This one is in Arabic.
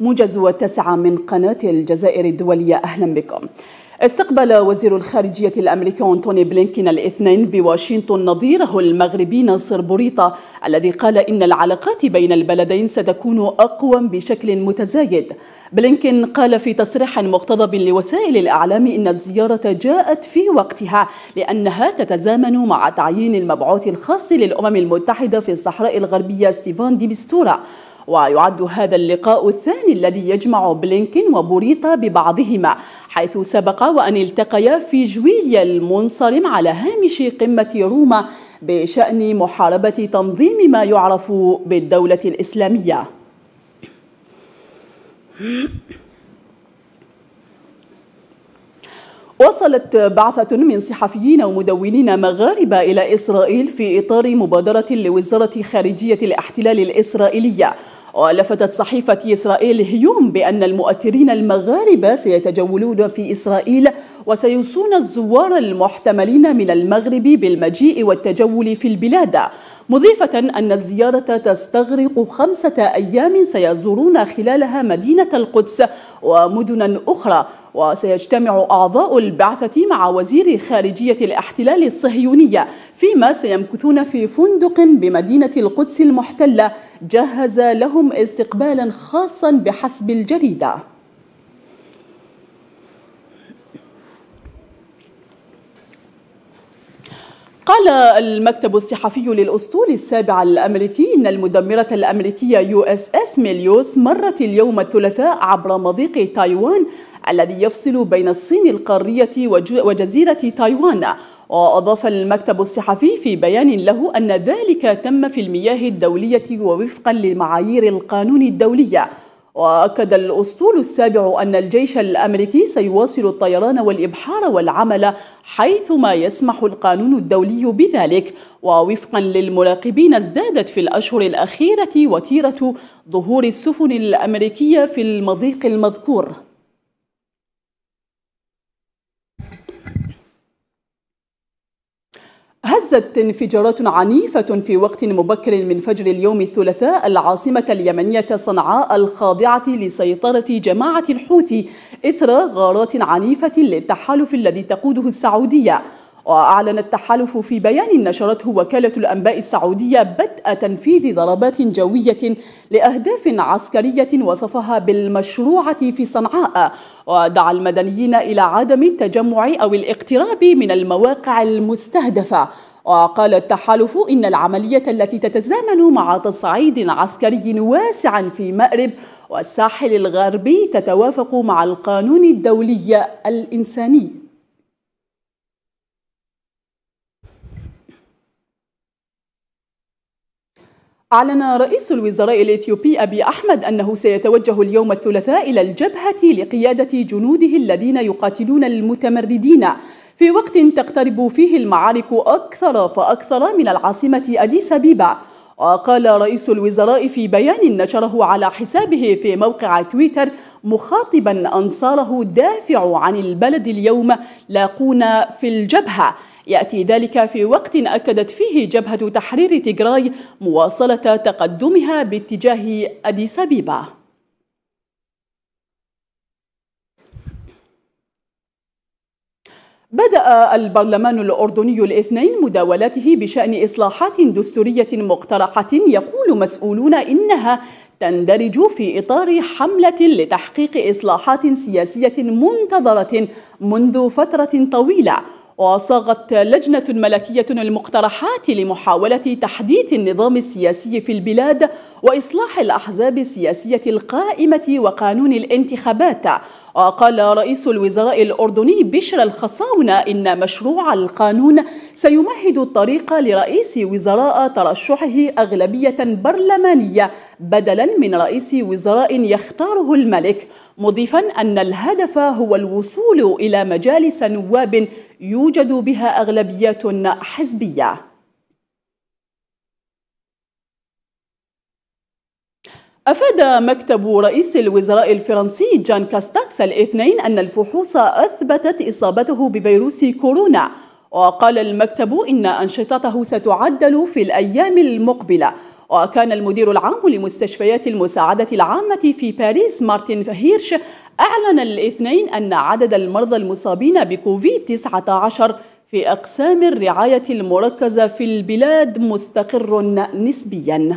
موجز التاسعة من قناة الجزائر الدولية أهلا بكم استقبل وزير الخارجية الأمريكي أنتوني بلينكين الاثنين بواشنطن نظيره المغربي ناصر بوريطة الذي قال إن العلاقات بين البلدين ستكون أقوى بشكل متزايد بلينكين قال في تصريح مقتضب لوسائل الإعلام إن الزيارة جاءت في وقتها لأنها تتزامن مع تعيين المبعوث الخاص للأمم المتحدة في الصحراء الغربية ستيفان دي بستورا ويعد هذا اللقاء الثاني الذي يجمع بلينكين وبوريطا ببعضهما حيث سبق وأن التقيا في جويليا المنصرم على هامش قمة روما بشأن محاربة تنظيم ما يعرف بالدولة الإسلامية وصلت بعثة من صحفيين ومدونين مغاربة إلى إسرائيل في إطار مبادرة لوزارة خارجية الاحتلال الإسرائيلية ولفتت صحيفة إسرائيل هيوم بأن المؤثرين المغاربة سيتجولون في إسرائيل وسيوصون الزوار المحتملين من المغرب بالمجيء والتجول في البلاد مضيفة أن الزيارة تستغرق خمسة أيام سيزورون خلالها مدينة القدس ومدنا أخرى وسيجتمع أعضاء البعثة مع وزير خارجية الاحتلال الصهيونية فيما سيمكثون في فندق بمدينة القدس المحتلة جهز لهم استقبالا خاصا بحسب الجريدة قال المكتب الصحفي للأسطول السابع الأمريكي إن المدمرة الأمريكية يو اس اس ميليوس مرت اليوم الثلاثاء عبر مضيق تايوان الذي يفصل بين الصين القارية وجزيرة تايوان وأضاف المكتب الصحفي في بيان له أن ذلك تم في المياه الدولية ووفقا لمعايير القانون الدولية وأكد الأسطول السابع أن الجيش الأمريكي سيواصل الطيران والإبحار والعمل حيثما يسمح القانون الدولي بذلك ووفقا للمراقبين ازدادت في الأشهر الأخيرة وتيرة ظهور السفن الأمريكية في المضيق المذكور أحدثت انفجارات عنيفة في وقت مبكر من فجر اليوم الثلاثاء العاصمة اليمنية صنعاء الخاضعة لسيطرة جماعة الحوثي إثر غارات عنيفة للتحالف الذي تقوده السعودية وأعلن التحالف في بيان نشرته وكالة الأنباء السعودية بدء تنفيذ ضربات جوية لأهداف عسكرية وصفها بالمشروعة في صنعاء ودعا المدنيين إلى عدم التجمع أو الاقتراب من المواقع المستهدفة وقال التحالف إن العملية التي تتزامن مع تصعيد عسكري واسع في مأرب والساحل الغربي تتوافق مع القانون الدولي الإنساني أعلن رئيس الوزراء الإثيوبي أبي أحمد أنه سيتوجه اليوم الثلاثاء إلى الجبهة لقيادة جنوده الذين يقاتلون المتمردين في وقت تقترب فيه المعارك أكثر فأكثر من العاصمة أديس أبيبا وقال رئيس الوزراء في بيان نشره على حسابه في موقع تويتر مخاطبا أنصاره دافع عن البلد اليوم لاقونا في الجبهة يأتي ذلك في وقت أكدت فيه جبهة تحرير تيغراي مواصلة تقدمها باتجاه أديس ابيبا بدأ البرلمان الأردني الاثنين مداولاته بشأن إصلاحات دستورية مقترحة يقول مسؤولون إنها تندرج في إطار حملة لتحقيق إصلاحات سياسية منتظرة منذ فترة طويلة وصاغت لجنة ملكية المقترحات لمحاولة تحديث النظام السياسي في البلاد وإصلاح الأحزاب السياسية القائمة وقانون الانتخابات وقال رئيس الوزراء الأردني بشر الخصاونة إن مشروع القانون سيمهد الطريق لرئيس وزراء ترشحه أغلبية برلمانية بدلا من رئيس وزراء يختاره الملك مضيفا أن الهدف هو الوصول إلى مجالس نواب يوجد بها أغلبيات حزبية أفاد مكتب رئيس الوزراء الفرنسي جان كاستاكس الاثنين أن الفحوص أثبتت إصابته بفيروس كورونا وقال المكتب إن أنشطته ستعدل في الأيام المقبلة وكان المدير العام لمستشفيات المساعدة العامة في باريس مارتن فهيرش أعلن الاثنين أن عدد المرضى المصابين بكوفيد 19 في أقسام الرعاية المركزة في البلاد مستقر نسبياً